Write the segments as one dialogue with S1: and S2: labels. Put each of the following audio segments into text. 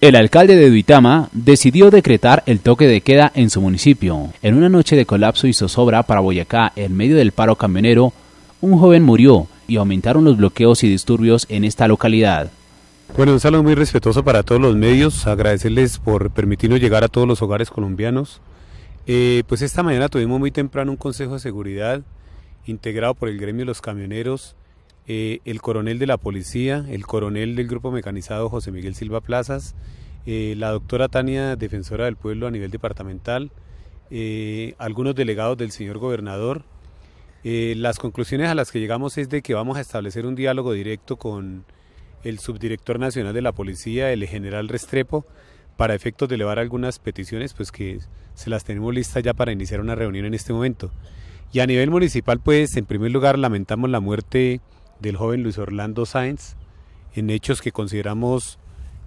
S1: El alcalde de Duitama decidió decretar el toque de queda en su municipio. En una noche de colapso y zozobra para Boyacá, en medio del paro camionero, un joven murió y aumentaron los bloqueos y disturbios en esta localidad. Bueno, un saludo muy respetuoso para todos los medios, agradecerles por permitirnos llegar a todos los
S2: hogares colombianos. Eh, pues esta mañana tuvimos muy temprano un consejo de seguridad integrado por el gremio de los camioneros eh, el coronel de la policía, el coronel del grupo mecanizado José Miguel Silva Plazas, eh, la doctora Tania, defensora del pueblo a nivel departamental, eh, algunos delegados del señor gobernador. las conclusiones a las que llegamos es de que vamos a establecer un diálogo directo con el subdirector nacional de la policía, el general Restrepo, para efectos de elevar algunas peticiones, pues que se las tenemos listas ya para iniciar una reunión en este momento. Y a nivel municipal, pues en primer lugar lamentamos la muerte del joven Luis Orlando Sáenz en hechos que consideramos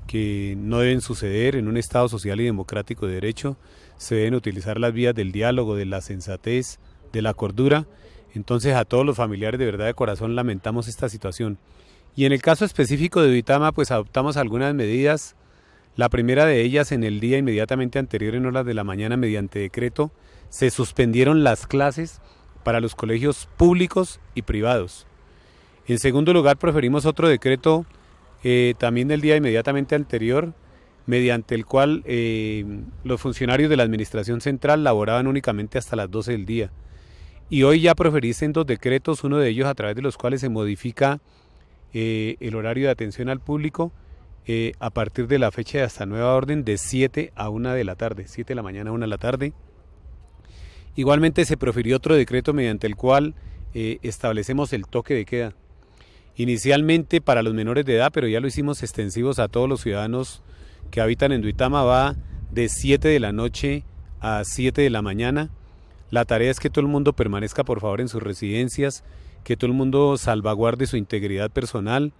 S2: que no deben suceder en un Estado social y democrático de derecho. Se deben utilizar las vías del diálogo, de la sensatez, de la cordura. Entonces a todos los familiares de verdad de corazón lamentamos esta situación. Y en el caso específico de Vitama, pues adoptamos algunas medidas. La primera de ellas, en el día inmediatamente anterior, en horas de la mañana, mediante decreto, se suspendieron las clases para los colegios públicos y privados. En segundo lugar, preferimos otro decreto eh, también del día inmediatamente anterior, mediante el cual eh, los funcionarios de la Administración Central laboraban únicamente hasta las 12 del día. Y hoy ya proferícen dos decretos, uno de ellos a través de los cuales se modifica eh, el horario de atención al público a partir de la fecha de hasta nueva orden de 7 a 1 de la tarde, 7 de la mañana a 1 de la tarde. Igualmente se profirió otro decreto mediante el cual establecemos el toque de queda Inicialmente para los menores de edad, pero ya lo hicimos extensivos a todos los ciudadanos que habitan en Duitama, va de 7 de la noche a 7 de la mañana. La tarea es que todo el mundo permanezca por favor en sus residencias, que todo el mundo salvaguarde su integridad personal.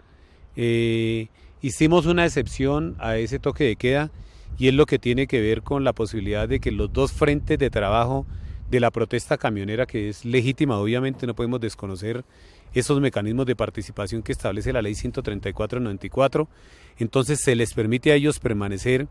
S2: Eh, hicimos una excepción a ese toque de queda y es lo que tiene que ver con la posibilidad de que los dos frentes de trabajo de la protesta camionera que es legítima, obviamente no podemos desconocer esos mecanismos de participación que establece la ley 134-94, entonces se les permite a ellos permanecer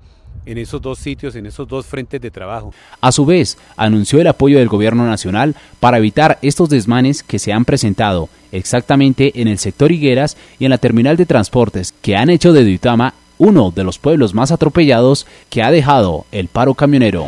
S2: en esos dos sitios, en esos dos frentes de trabajo.
S1: A su vez, anunció el apoyo del gobierno nacional para evitar estos desmanes que se han presentado exactamente en el sector Higueras y en la terminal de transportes que han hecho de Duitama uno de los pueblos más atropellados que ha dejado el paro camionero.